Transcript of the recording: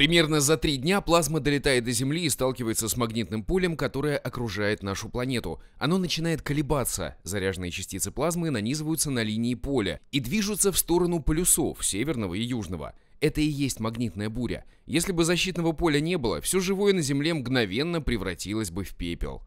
Примерно за три дня плазма долетает до Земли и сталкивается с магнитным полем, которое окружает нашу планету. Оно начинает колебаться, заряженные частицы плазмы нанизываются на линии поля и движутся в сторону полюсов северного и южного. Это и есть магнитная буря. Если бы защитного поля не было, все живое на Земле мгновенно превратилось бы в пепел.